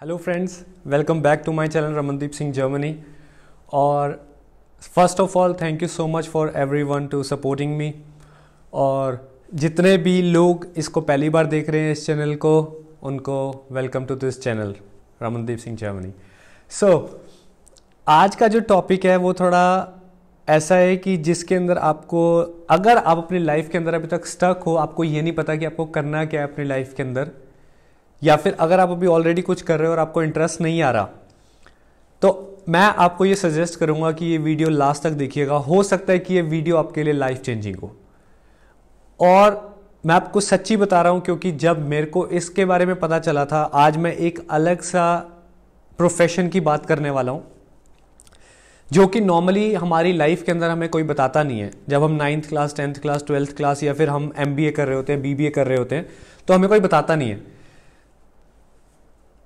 hello friends welcome back to my channel Ramandeep Singh Germany और first of all thank you so much for everyone to supporting me और जितने भी लोग इसको पहली बार देख रहे हैं इस चैनल को उनको welcome to this channel Ramandeep Singh Germany so आज का जो टॉपिक है वो थोड़ा ऐसा है कि जिसके अंदर आपको अगर आप अपनी लाइफ के अंदर अभी तक स्टक हो आपको ये नहीं पता कि आपको करना क्या है अपनी लाइफ के अंदर या फिर अगर आप अभी ऑलरेडी कुछ कर रहे हो और आपको इंटरेस्ट नहीं आ रहा तो मैं आपको ये सजेस्ट करूंगा कि ये वीडियो लास्ट तक देखिएगा हो सकता है कि ये वीडियो आपके लिए लाइफ चेंजिंग हो और मैं आपको सच्ची बता रहा हूँ क्योंकि जब मेरे को इसके बारे में पता चला था आज मैं एक अलग सा प्रोफेशन की बात करने वाला हूँ जो कि नॉर्मली हमारी लाइफ के अंदर हमें कोई बताता नहीं है जब हम ninth class tenth class twelfth class या फिर हम एम कर रहे होते हैं बी कर रहे होते हैं तो हमें कोई बताता नहीं है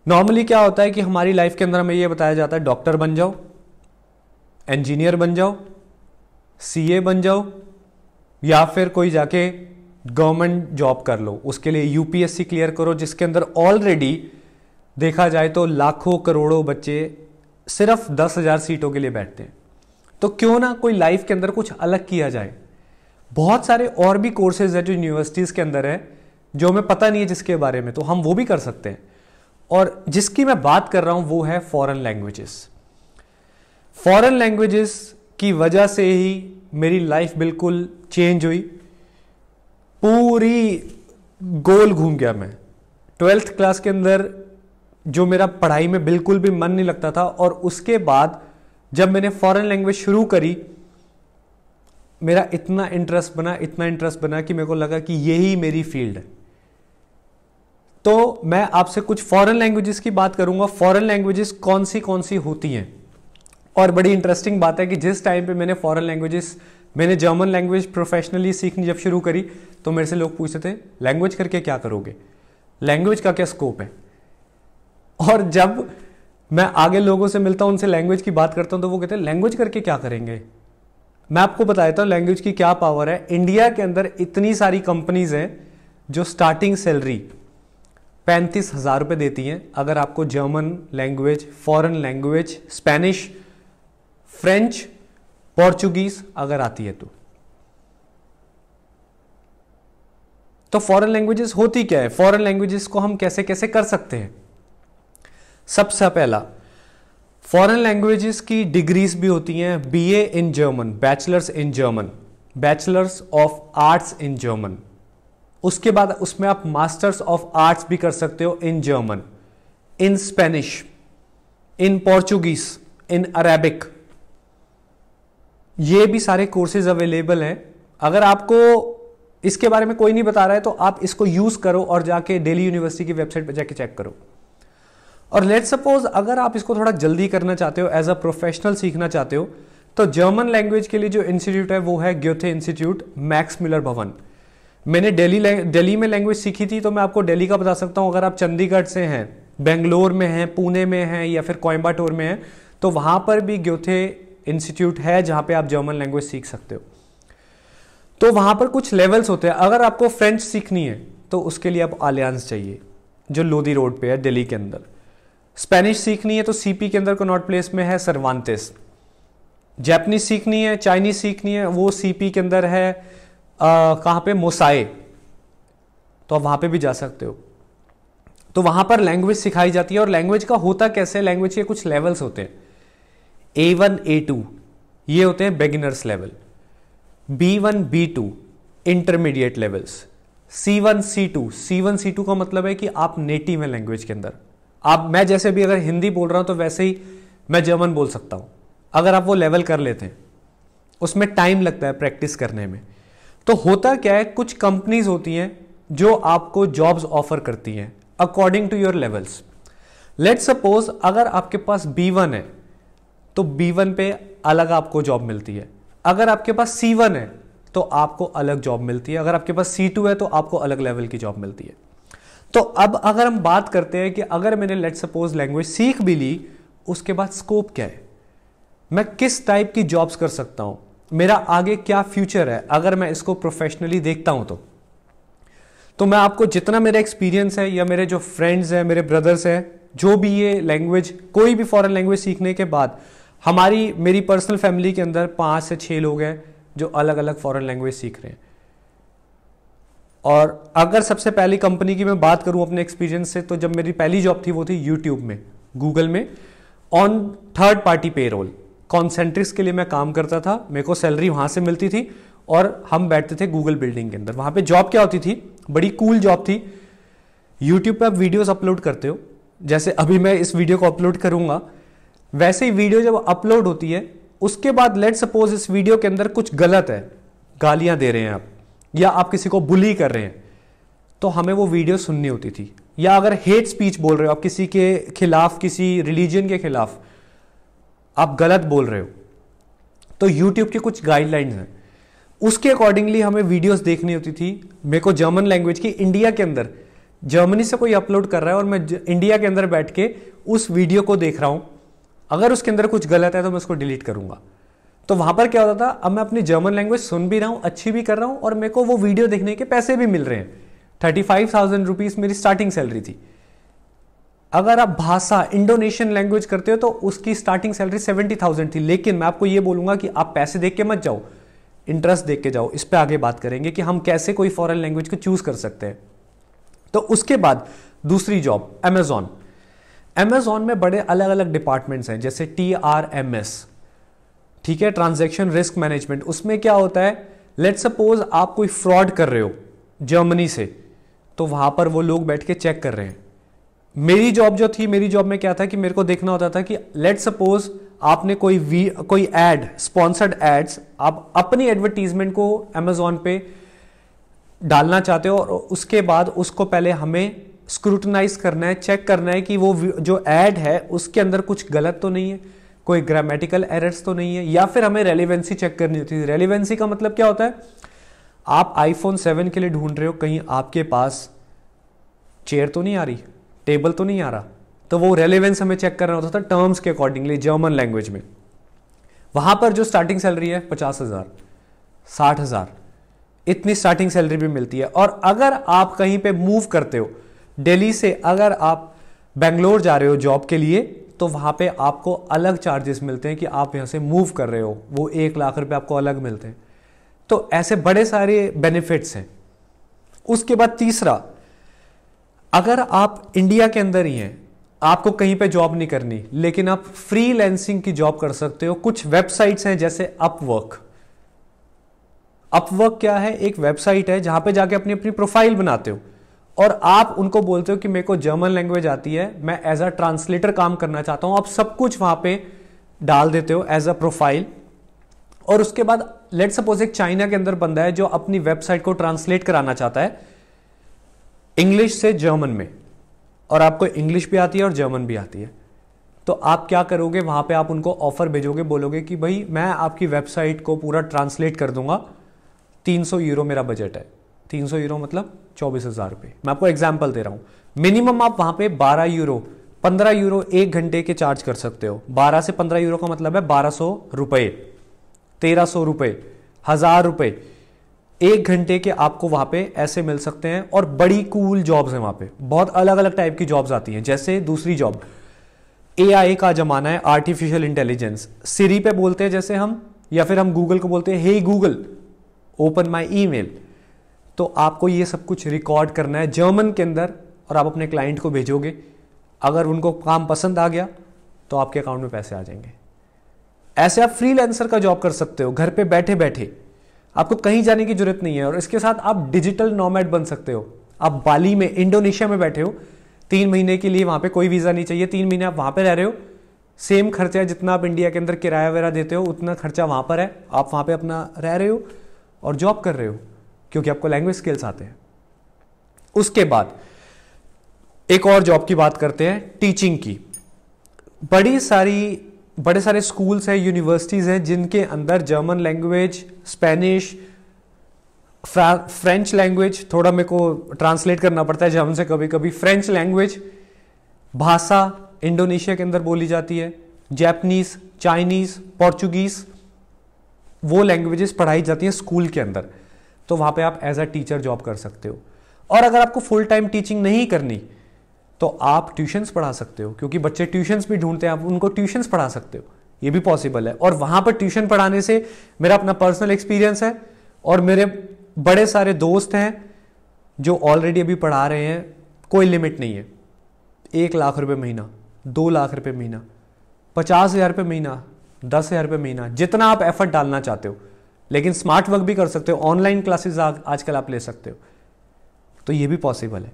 नॉर्मली क्या होता है कि हमारी लाइफ के अंदर हमें यह बताया जाता है डॉक्टर बन जाओ इंजीनियर बन जाओ सी बन जाओ या फिर कोई जाके गवर्नमेंट जॉब कर लो उसके लिए यूपीएससी क्लियर करो जिसके अंदर ऑलरेडी देखा जाए तो लाखों करोड़ों बच्चे सिर्फ दस हज़ार सीटों के लिए बैठते हैं तो क्यों ना कोई लाइफ के अंदर कुछ अलग किया जाए बहुत सारे और भी कोर्सेज हैं जो यूनिवर्सिटीज़ के अंदर है जो हमें पता नहीं है जिसके बारे में तो हम वो भी कर सकते हैं और जिसकी मैं बात कर रहा हूं वो है फॉरेन लैंग्वेजेस फॉरेन लैंग्वेजेस की वजह से ही मेरी लाइफ बिल्कुल चेंज हुई पूरी गोल घूम गया मैं ट्वेल्थ क्लास के अंदर जो मेरा पढ़ाई में बिल्कुल भी मन नहीं लगता था और उसके बाद जब मैंने फॉरेन लैंग्वेज शुरू करी मेरा इतना इंटरेस्ट बना इतना इंटरेस्ट बना कि मेरे को लगा कि यही मेरी फील्ड है तो मैं आपसे कुछ फॉरेन लैंग्वेजेस की बात करूंगा फॉरेन लैंग्वेजेस कौन सी कौन सी होती हैं और बड़ी इंटरेस्टिंग बात है कि जिस टाइम पे मैंने फॉरेन लैंग्वेजेस मैंने जर्मन लैंग्वेज प्रोफेशनली सीखनी जब शुरू करी तो मेरे से लोग पूछते थे लैंग्वेज करके क्या करोगे लैंग्वेज का क्या स्कोप है और जब मैं आगे लोगों से मिलता हूँ उनसे लैंग्वेज की बात करता हूँ तो वो कहते हैं लैंग्वेज करके क्या करेंगे मैं आपको बता देता हूँ लैंग्वेज की क्या पावर है इंडिया के अंदर इतनी सारी कंपनीज हैं जो स्टार्टिंग सैलरी पैंतीस हज़ार रुपये देती हैं अगर आपको German language foreign language Spanish French Portuguese अगर आती है तो तो फॉरेन लैंग्वेजेस होती क्या है फॉरेन लैंग्वेजेस को हम कैसे कैसे कर सकते हैं सबसे पहला फॉरेन लैंग्वेजेस की डिग्रीज भी होती हैं BA in German bachelors in German bachelors of arts in German उसके बाद उसमें आप मास्टर्स ऑफ आर्ट्स भी कर सकते हो in German in Spanish in Portuguese in Arabic ये भी सारे कोर्सेज अवेलेबल हैं अगर आपको इसके बारे में कोई नहीं बता रहा है तो आप इसको यूज करो और जाके डेली यूनिवर्सिटी की वेबसाइट पर जाके चेक करो और लेट सपोज अगर आप इसको थोड़ा जल्दी करना चाहते हो एज अ प्रोफेशनल सीखना चाहते हो तो जर्मन लैंग्वेज के लिए जो इंस्टीट्यूट है वो है ग्योथे इंस्टीट्यूट मैक्स मिलर भवन मैंने दिल्ली दिल्ली में लैंग्वेज सीखी थी तो मैं आपको दिल्ली का बता सकता हूँ अगर आप चंडीगढ़ से हैं बेंगलोर में हैं पुणे में हैं या फिर कोयम्बाटोर में हैं तो वहाँ पर भी ग्योथे इंस्टीट्यूट है जहाँ पे आप जर्मन लैंग्वेज सीख सकते हो तो वहाँ पर कुछ लेवल्स होते हैं अगर आपको फ्रेंच सीखनी है तो उसके लिए आप आलियांस चाहिए जो लोधी रोड पे है दिल्ली के अंदर स्पेनिश सीखनी है तो सी के अंदर को नॉट प्लेस में है सरवानतेस जैपनीज सीखनी है चाइनीज सीखनी है वो सी के अंदर है कहाँ पे मोसाए तो आप वहाँ पे भी जा सकते हो तो वहाँ पर लैंग्वेज सिखाई जाती है और लैंग्वेज का होता कैसे लैंग्वेज के कुछ लेवल्स होते हैं ए वन ए टू ये होते हैं beginners level B one B two intermediate levels C one C two C one C two का मतलब है कि आप नेटिव हैं लैंग्वेज के अंदर आप मैं जैसे भी अगर हिंदी बोल रहा हूँ तो वैसे ही मैं जर्मन बोल सकता हूँ अगर आप वो लेवल कर लेते हैं उसमें टाइम लगता है प्रैक्टिस करने में तो होता क्या है कुछ कंपनीज होती हैं जो आपको जॉब्स ऑफर करती हैं according to your levels let suppose अगर आपके पास बी वन है तो बी वन पे अलग आपको जॉब मिलती है अगर आपके पास सी वन है तो आपको अलग जॉब मिलती है अगर आपके पास सी टू है तो आपको अलग लेवल की जॉब मिलती है तो अब अगर हम बात करते हैं कि अगर मैंने लेट सपोज लैंग्वेज सीख भी ली उसके बाद स्कोप क्या है मैं किस टाइप की जॉब्स कर सकता हूं मेरा आगे क्या फ्यूचर है अगर मैं इसको प्रोफेशनली देखता हूं तो तो मैं आपको जितना मेरा एक्सपीरियंस है या मेरे जो फ्रेंड्स हैं मेरे ब्रदर्स हैं जो भी ये लैंग्वेज कोई भी फॉरेन लैंग्वेज सीखने के बाद हमारी मेरी पर्सनल फैमिली के अंदर पांच से छः लोग हैं जो अलग अलग फॉरेन लैंग्वेज सीख रहे हैं और अगर सबसे पहली कंपनी की मैं बात करूं अपने एक्सपीरियंस से तो जब मेरी पहली जॉब थी वो थी यूट्यूब में गूगल में on third party payroll Concentrix के लिए मैं काम करता था मेरे को सैलरी वहाँ से मिलती थी और हम बैठते थे गूगल बिल्डिंग के अंदर वहाँ पे जॉब क्या होती थी बड़ी कूल जॉब थी यूट्यूब पे आप वीडियोस अपलोड करते हो जैसे अभी मैं इस वीडियो को अपलोड करूँगा वैसे ही वीडियो जब अपलोड होती है उसके बाद लेट सपोज इस वीडियो के अंदर कुछ गलत है गालियाँ दे रहे हैं आप या आप किसी को बुली कर रहे हैं तो हमें वो वीडियो सुननी होती थी या अगर हेट स्पीच बोल रहे हो आप किसी के खिलाफ किसी रिलीजन के खिलाफ आप गलत बोल रहे हो तो यूट्यूब की कुछ गाइडलाइंस हैं उसके अकॉर्डिंगली हमें वीडियोस देखनी होती थी मेरे को जर्मन लैंग्वेज की इंडिया के अंदर जर्मनी से कोई अपलोड कर रहा है और मैं इंडिया के अंदर बैठ के उस वीडियो को देख रहा हूं अगर उसके अंदर कुछ गलत है तो मैं उसको डिलीट करूंगा तो वहां पर क्या होता था अब मैं अपनी जर्मन लैंग्वेज सुन भी रहा हूँ अच्छी भी कर रहा हूँ और मेरे को वो वीडियो देखने के पैसे भी मिल रहे हैं थर्टी फाइव थाउजेंड रुपीज मेरी स्टार्टिंग सैलरी थी अगर आप भाषा इंडोनेशियन लैंग्वेज करते हो तो उसकी स्टार्टिंग सैलरी सेवेंटी थाउजेंड थी लेकिन मैं आपको ये बोलूंगा कि आप पैसे देख के मत जाओ इंटरेस्ट देख के जाओ इस पर आगे बात करेंगे कि हम कैसे कोई फॉरेन लैंग्वेज को चूज कर सकते हैं तो उसके बाद दूसरी जॉब अमेजॉन अमेजॉन में बड़े अलग अलग डिपार्टमेंट्स हैं जैसे टी आर एम एस ठीक है ट्रांजेक्शन रिस्क मैनेजमेंट उसमें क्या होता है लेट सपोज आप कोई फ्रॉड कर रहे हो जर्मनी से तो वहां पर वो लोग बैठ के चेक कर रहे हैं मेरी जॉब जो थी मेरी जॉब में क्या था कि मेरे को देखना होता था कि लेट सपोज आपने कोई वी कोई एड स्पॉन्सर्ड एड्स आप अपनी एडवर्टीजमेंट को अमेजोन पे डालना चाहते हो और उसके बाद उसको पहले हमें स्क्रूटनाइज करना है चेक करना है कि वो जो एड है उसके अंदर कुछ गलत तो नहीं है कोई ग्रामेटिकल एरर्स तो नहीं है या फिर हमें रेलिवेंसी चेक करनी होती है रेलिवेंसी का मतलब क्या होता है आप आईफोन सेवन के लिए ढूंढ रहे हो कहीं आपके पास चेयर तो नहीं आ रही टेबल तो नहीं आ रहा तो वो रेलेवेंस हमें चेक करना होता था टर्म्स के अकॉर्डिंगली जर्मन लैंग्वेज में वहां पर जो स्टार्टिंग सैलरी है पचास हज़ार साठ हज़ार इतनी स्टार्टिंग सैलरी भी मिलती है और अगर आप कहीं पे मूव करते हो दिल्ली से अगर आप बेंगलोर जा रहे हो जॉब के लिए तो वहां पे आपको अलग चार्जेस मिलते हैं कि आप यहाँ से मूव कर रहे हो वो एक लाख रुपये आपको अलग मिलते हैं तो ऐसे बड़े सारे बेनिफिट्स हैं उसके बाद तीसरा अगर आप इंडिया के अंदर ही हैं आपको कहीं पे जॉब नहीं करनी लेकिन आप फ्रीलैंसिंग की जॉब कर सकते हो कुछ वेबसाइट्स हैं जैसे अपवर्क अपवर्क क्या है एक वेबसाइट है जहां पे जाके अपनी अपनी प्रोफाइल बनाते हो और आप उनको बोलते हो कि मेरे को जर्मन लैंग्वेज आती है मैं एज अ ट्रांसलेटर काम करना चाहता हूं आप सब कुछ वहां पे डाल देते हो एज अ प्रोफाइल और उसके बाद लेट सपोज एक चाइना के अंदर बंदा है जो अपनी वेबसाइट को ट्रांसलेट कराना चाहता है इंग्लिश से जर्मन में और आपको इंग्लिश भी आती है और जर्मन भी आती है तो आप क्या करोगे वहां पे आप उनको ऑफर भेजोगे बोलोगे कि भाई मैं आपकी वेबसाइट को पूरा ट्रांसलेट कर दूंगा 300 यूरो मेरा बजट है 300 यूरो मतलब चौबीस हज़ार रुपये मैं आपको एग्जाम्पल दे रहा हूं मिनिमम आप वहां पे 12 यूरो 15 यूरो एक घंटे के चार्ज कर सकते हो 12 से 15 यूरो का मतलब है बारह सौ रुपये तेरह सौ रुपये हज़ार रुपये एक घंटे के आपको वहां पे ऐसे मिल सकते हैं और बड़ी कूल जॉब्स हैं वहां पे बहुत अलग अलग टाइप की जॉब्स आती हैं जैसे दूसरी जॉब एआई का जमाना है आर्टिफिशियल इंटेलिजेंस सिरी पे बोलते हैं जैसे हम या फिर हम गूगल को बोलते हैं hey Google open my email तो आपको ये सब कुछ रिकॉर्ड करना है जर्मन के अंदर और आप अपने क्लाइंट को भेजोगे अगर उनको काम पसंद आ गया तो आपके अकाउंट में पैसे आ जाएंगे ऐसे आप फ्रीलांसर का जॉब कर सकते हो घर पे बैठे बैठे आपको कहीं जाने की जरूरत नहीं है और इसके साथ आप डिजिटल नॉमेट बन सकते हो आप बाली में इंडोनेशिया में बैठे हो तीन महीने के लिए वहां पे कोई वीज़ा नहीं चाहिए तीन महीने आप वहां पे रह रहे हो सेम खर्चा जितना आप इंडिया के अंदर किराया वगैरह देते हो उतना खर्चा वहां पर है आप वहां पे अपना रह रहे हो और जॉब कर रहे हो क्योंकि आपको लैंग्वेज स्किल्स आते हैं उसके बाद एक और जॉब की बात करते हैं टीचिंग की बड़ी सारी बड़े सारे स्कूल्स हैं यूनिवर्सिटीज़ हैं जिनके अंदर German language Spanish French language थोड़ा मेरे को ट्रांसलेट करना पड़ता है जर्मन से कभी कभी फ्रेंच लैंग्वेज भाषा इंडोनेशिया के अंदर बोली जाती है जैपनीज़ चाइनीज़ पोर्चुगीज़ वो लैंग्वेजेस पढ़ाई जाती हैं स्कूल के अंदर तो वहाँ पे आप एज अ टीचर जॉब कर सकते हो और अगर आपको फुल टाइम टीचिंग नहीं करनी तो आप ट्यूशन्स पढ़ा सकते हो क्योंकि बच्चे ट्यूशन्स भी ढूंढते हैं आप उनको ट्यूशन्स पढ़ा सकते हो ये भी पॉसिबल है और वहाँ पर ट्यूशन पढ़ाने से मेरा अपना पर्सनल एक्सपीरियंस है और मेरे बड़े सारे दोस्त हैं जो ऑलरेडी अभी पढ़ा रहे हैं कोई लिमिट नहीं है एक लाख रुपये महीना दो लाख रुपये महीना पचास हज़ार रुपये महीना दस हज़ार रुपये महीना जितना आप एफर्ट डालना चाहते हो लेकिन स्मार्ट वर्क भी कर सकते हो ऑनलाइन क्लासेस आजकल आप ले सकते हो तो ये भी पॉसिबल है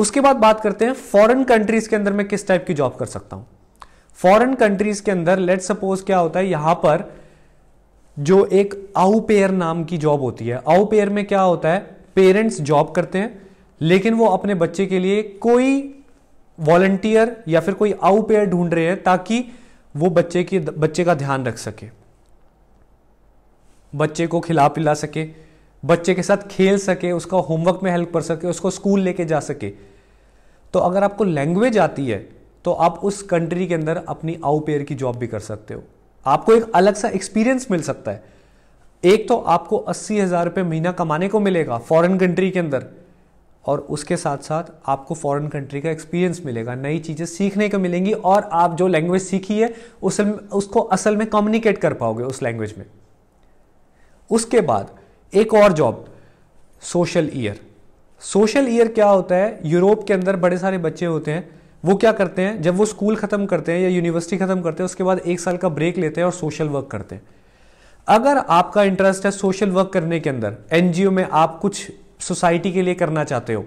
उसके बाद बात करते हैं फॉरेन कंट्रीज के अंदर मैं किस टाइप की जॉब कर सकता हूं फॉरेन कंट्रीज के अंदर लेट सपोज क्या होता है यहां पर जो एक आउपेयर नाम की जॉब होती है आउपेयर में क्या होता है पेरेंट्स जॉब करते हैं लेकिन वो अपने बच्चे के लिए कोई वॉलंटियर या फिर कोई आउपेयर ढूंढ रहे हैं ताकि वो बच्चे की बच्चे का ध्यान रख सके बच्चे को खिला पिला सके बच्चे के साथ खेल सके उसका होमवर्क में हेल्प कर सके उसको स्कूल लेके जा सके तो अगर आपको लैंग्वेज आती है तो आप उस कंट्री के अंदर अपनी आउपेयर की जॉब भी कर सकते हो आपको एक अलग सा एक्सपीरियंस मिल सकता है एक तो आपको अस्सी हज़ार रुपये महीना कमाने को मिलेगा फॉरेन कंट्री के अंदर और उसके साथ साथ आपको फॉरेन कंट्री का एक्सपीरियंस मिलेगा नई चीज़ें सीखने को मिलेंगी और आप जो लैंग्वेज सीखी है उस उसको असल में कम्युनिकेट कर पाओगे उस लैंग्वेज में उसके बाद एक और job social year social year क्या होता है यूरोप के अंदर बड़े सारे बच्चे होते हैं वो क्या करते हैं जब वो स्कूल ख़त्म करते हैं या यूनिवर्सिटी ख़त्म करते हैं उसके बाद एक साल का ब्रेक लेते हैं और सोशल वर्क करते हैं अगर आपका इंटरेस्ट है सोशल वर्क करने के अंदर एनजीओ में आप कुछ सोसाइटी के लिए करना चाहते हो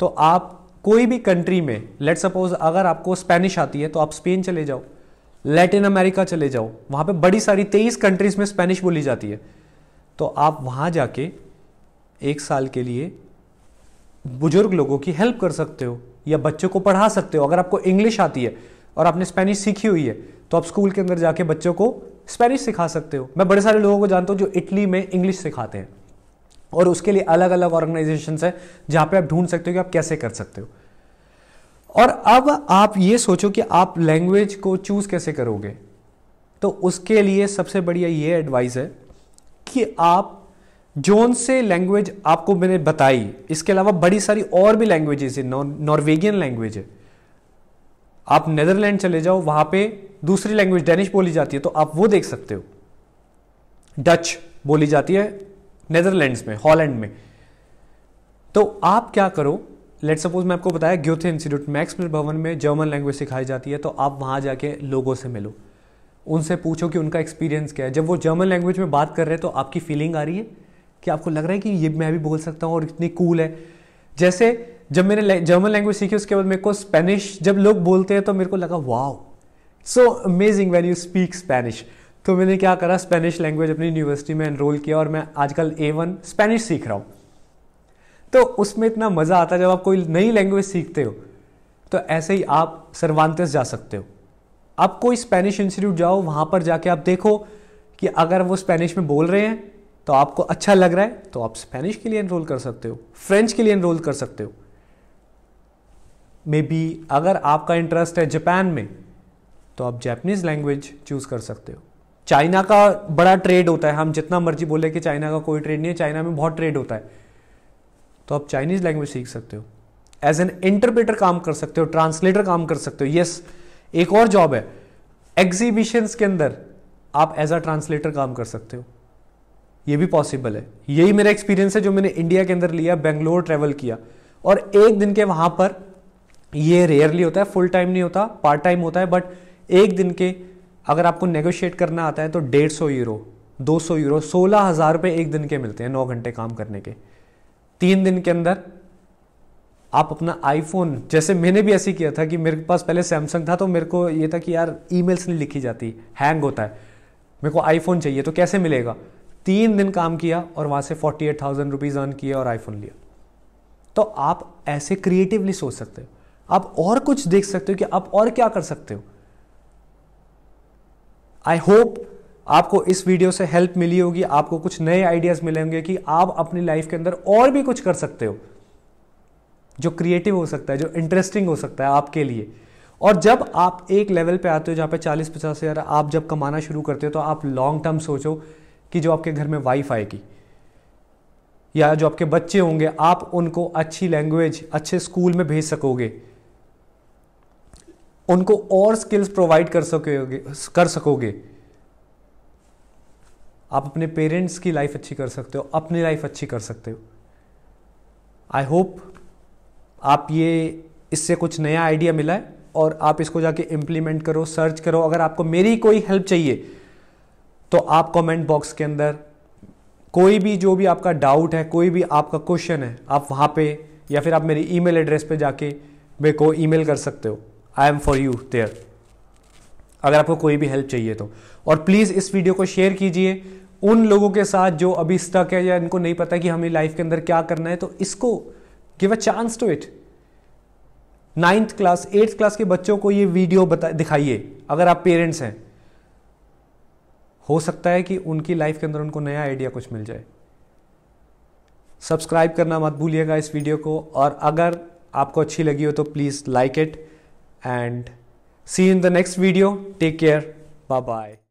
तो आप कोई भी कंट्री में लेट सपोज अगर आपको स्पेनिश आती है तो आप स्पेन चले जाओ लैटिन अमेरिका चले जाओ वहां पे बड़ी सारी तेईस कंट्रीज में स्पेनिश बोली जाती है तो आप वहाँ जाके एक साल के लिए बुजुर्ग लोगों की हेल्प कर सकते हो या बच्चों को पढ़ा सकते हो अगर आपको इंग्लिश आती है और आपने स्पेनिश सीखी हुई है तो आप स्कूल के अंदर जाके बच्चों को स्पेनिश सिखा सकते हो मैं बड़े सारे लोगों को जानता हूँ जो इटली में इंग्लिश सिखाते हैं और उसके लिए अलग अलग ऑर्गेनाइजेशन है जहाँ पर आप ढूंढ सकते हो कि आप कैसे कर सकते हो और अब आप ये सोचो कि आप लैंग्वेज को चूज कैसे करोगे तो उसके लिए सबसे बढ़िया ये एडवाइस है कि आप जोन से लैंग्वेज आपको मैंने बताई इसके अलावा बड़ी सारी और भी लैंग्वेजेस है नॉर्वेगियन लैंग्वेज है आप नेदरलैंड चले जाओ वहां पे दूसरी लैंग्वेज डेनिश बोली जाती है तो आप वो देख सकते हो डच बोली जाती है नेदरलैंड्स में हॉलैंड में तो आप क्या करो लेट सपोज मैं आपको बताया ग्योथे इंस्टीट्यूट मैक्स भवन में जर्मन लैंग्वेज सिखाई जाती है तो आप वहां जाके लोगों से मिलो उनसे पूछो कि उनका एक्सपीरियंस क्या है जब वो जर्मन लैंग्वेज में बात कर रहे हैं तो आपकी फीलिंग आ रही है कि आपको लग रहा है कि ये मैं भी बोल सकता हूँ और इतनी कूल है जैसे जब मैंने जर्मन लैंग्वेज सीखी उसके बाद मेरे को स्पेनिश जब लोग बोलते हैं तो मेरे को लगा wow so amazing when you speak Spanish तो मैंने क्या करा स्पेनिश लैंग्वेज अपनी यूनिवर्सिटी में एनरोल किया और मैं आजकल ए वन स्पेनिश सीख रहा हूँ तो उसमें इतना मज़ा आता है जब आप कोई नई लैंग्वेज सीखते हो तो ऐसे ही आप सर्वांतस जा सकते हो आप कोई स्पेनिश इंस्टीट्यूट जाओ वहां पर जाके आप देखो कि अगर वो स्पेनिश में बोल रहे हैं तो आपको अच्छा लग रहा है तो आप स्पेनिश के लिए एनरोल कर सकते हो फ्रेंच के लिए एनरोल कर सकते हो मे बी अगर आपका इंटरेस्ट है जापान में तो आप जैपनीज लैंग्वेज चूज कर सकते हो चाइना का बड़ा ट्रेड होता है हम जितना मर्जी बोले कि चाइना का कोई ट्रेड नहीं है चाइना में बहुत ट्रेड होता है तो आप चाइनीज लैंग्वेज सीख सकते हो एज एन इंटरप्रेटर काम कर सकते हो ट्रांसलेटर काम कर सकते हो यस yes, एक और जॉब है एग्जीबिशंस के अंदर आप एज अ ट्रांसलेटर काम कर सकते हो ये भी पॉसिबल है यही मेरा एक्सपीरियंस है जो मैंने इंडिया के अंदर लिया बेंगलोर ट्रेवल किया और एक दिन के वहां पर ये रेयरली होता है फुल टाइम नहीं होता पार्ट टाइम होता है बट एक दिन के अगर आपको नेगोशिएट करना आता है तो डेढ़ सौ यूरो दो सौ यूरो सोलह हज़ार रुपये एक दिन के मिलते हैं नौ घंटे काम करने के तीन दिन के अंदर आप अपना आईफोन जैसे मैंने भी ऐसे किया था कि मेरे पास पहले सैमसंग था तो मेरे को ये था कि यार ईमेल्स नहीं लिखी जाती हैंग होता है मेरे को आईफोन चाहिए तो कैसे मिलेगा तीन दिन काम किया और वहाँ से forty eight thousand rupees earn किए और आईफोन लिया तो आप ऐसे क्रिएटिवली सोच सकते हो आप और कुछ देख सकते हो कि आप और क्या कर सकते हो आई होप आपको इस वीडियो से हेल्प मिली होगी आपको कुछ नए आइडियाज मिलेंगे कि आप अपनी लाइफ के अंदर और भी कुछ कर सकते हो जो क्रिएटिव हो सकता है जो इंटरेस्टिंग हो सकता है आपके लिए और जब आप एक लेवल पे आते हो जहाँ पे 40 पचास हज़ार आप जब कमाना शुरू करते हो तो आप लॉन्ग टर्म सोचो कि जो आपके घर में वाइफ आएगी या जो आपके बच्चे होंगे आप उनको अच्छी लैंग्वेज अच्छे स्कूल में भेज सकोगे उनको और स्किल्स प्रोवाइड कर सकोगे कर सकोगे आप अपने पेरेंट्स की लाइफ अच्छी कर सकते हो अपनी लाइफ अच्छी कर सकते हो आई होप आप ये इससे कुछ नया आइडिया मिला है और आप इसको जाके इम्प्लीमेंट करो सर्च करो अगर आपको मेरी कोई हेल्प चाहिए तो आप कमेंट बॉक्स के अंदर कोई भी जो भी आपका डाउट है कोई भी आपका क्वेश्चन है आप वहाँ पे या फिर आप मेरे ईमेल एड्रेस पे जाके मेरे को ईमेल कर सकते हो I am for you there अगर आपको कोई भी हेल्प चाहिए तो और प्लीज़ इस वीडियो को शेयर कीजिए उन लोगों के साथ जो अभी स्टक है या इनको नहीं पता कि हमें लाइफ के अंदर क्या करना है तो इसको give a chance to it ninth class eighth class के बच्चों को ये वीडियो बता दिखाइए अगर आप पेरेंट्स हैं हो सकता है कि उनकी लाइफ के अंदर उनको नया आइडिया कुछ मिल जाए सब्सक्राइब करना मत भूलिएगा इस वीडियो को और अगर आपको अच्छी लगी हो तो please like it and see in the next video take care bye bye